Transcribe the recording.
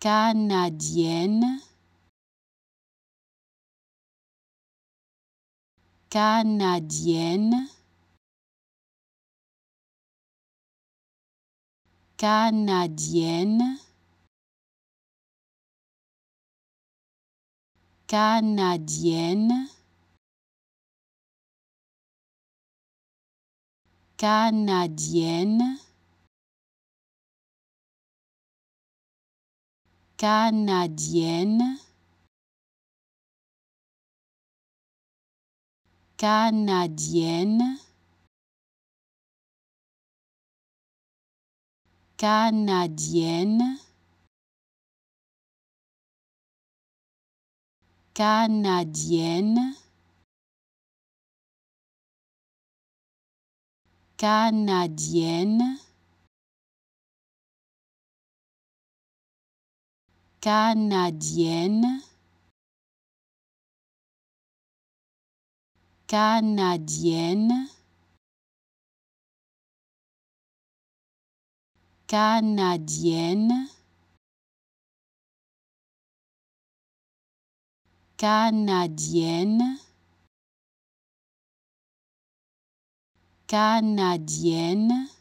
canadienne canadienne canadienne canadienne canadienne canadienne canadienne canadienne canadienne canadienne canadienne canadienne canadienne canadienne canadienne